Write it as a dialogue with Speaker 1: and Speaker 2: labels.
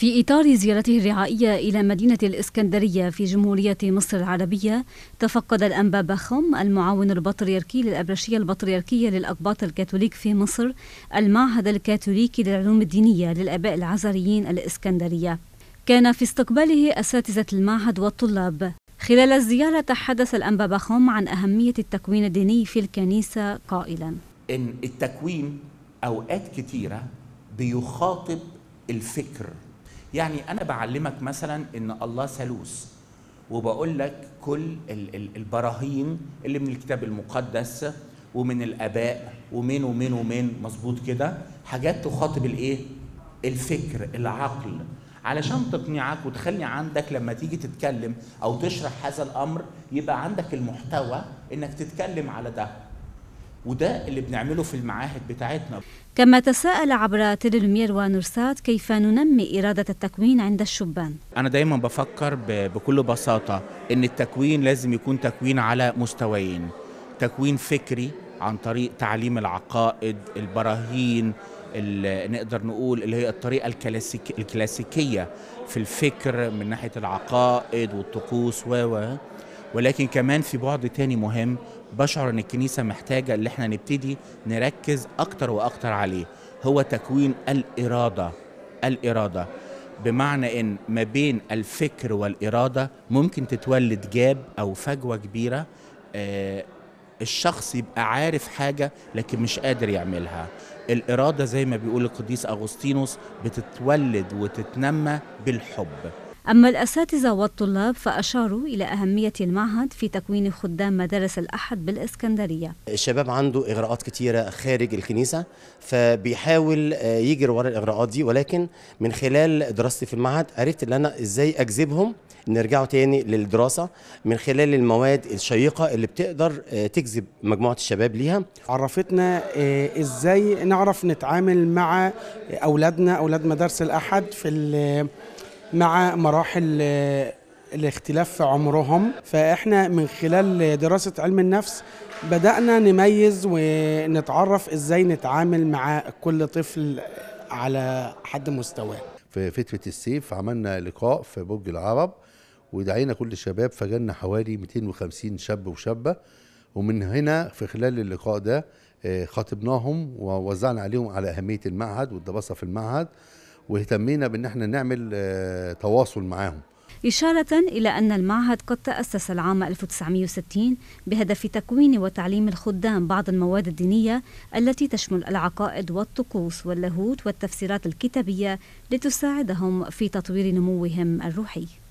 Speaker 1: في إطار زيارته الرعائية إلى مدينة الإسكندرية في جمهورية مصر العربية تفقد الأنبا بخم المعاون البطريركي للأبرشية البطريركية للأقباط الكاثوليك في مصر المعهد الكاثوليكي للعلوم الدينية للآباء العزريين الإسكندرية كان في استقباله أساتذة المعهد والطلاب خلال الزيارة تحدث الأنبا بخم عن أهمية التكوين الديني في الكنيسة قائلا
Speaker 2: إن التكوين أوقات كثيرة بيخاطب الفكر يعني انا بعلمك مثلا ان الله ثالوث وبقول لك كل البراهين اللي من الكتاب المقدس ومن الاباء ومن ومن ومن مظبوط كده حاجات تخاطب الايه الفكر العقل علشان تقنعك وتخلي عندك لما تيجي تتكلم او تشرح هذا الامر يبقى عندك المحتوى انك تتكلم على ده وده اللي بنعمله في المعاهد بتاعتنا
Speaker 1: كما تساءل عبر تليلومير ونورسات كيف ننمي إرادة التكوين عند الشبان
Speaker 2: أنا دايما بفكر بكل بساطة إن التكوين لازم يكون تكوين على مستويين تكوين فكري عن طريق تعليم العقائد البراهين اللي نقدر نقول اللي هي الطريقة الكلاسيك الكلاسيكية في الفكر من ناحية العقائد والطقوس و ولكن كمان في بعد تاني مهم بشعر ان الكنيسه محتاجه اللي احنا نبتدي نركز اكتر واكتر عليه هو تكوين الاراده الاراده بمعنى ان ما بين الفكر والاراده ممكن تتولد جاب او فجوه كبيره آه، الشخص يبقى عارف حاجه لكن مش قادر يعملها الاراده زي ما بيقول القديس اغسطينوس بتتولد وتتنمى بالحب
Speaker 1: أما الأساتذة والطلاب فأشاروا إلى أهمية المعهد في تكوين خدام مدارس الأحد بالإسكندرية
Speaker 2: الشباب عنده إغراءات كتيرة خارج الكنيسة فبيحاول آه، يجري وراء الإغراءات دي ولكن من خلال دراستي في المعهد عرفت إن أنا إزاي أجذبهم نرجعوا تاني للدراسة من خلال المواد الشيقة اللي بتقدر آه، تجذب مجموعة الشباب ليها عرفتنا آه، إزاي نعرف نتعامل مع أولادنا أولاد مدارس الأحد في مع مراحل آه، الاختلاف في عمرهم فاحنا من خلال دراسه علم النفس بدانا نميز ونتعرف ازاي نتعامل مع
Speaker 3: كل طفل على حد مستواه في فتره الصيف عملنا لقاء في برج العرب ودعينا كل الشباب فجالنا حوالي 250 شاب وشابه ومن هنا في خلال اللقاء ده آه، خاطبناهم ووزعنا عليهم على اهميه المعهد والدراسه في المعهد واهتمينا بان احنا نعمل آه، تواصل معاهم
Speaker 1: إشارة إلى أن المعهد قد تأسس العام 1960 بهدف تكوين وتعليم الخدام بعض المواد الدينية التي تشمل العقائد والطقوس واللاهوت والتفسيرات الكتابية لتساعدهم في تطوير نموهم الروحي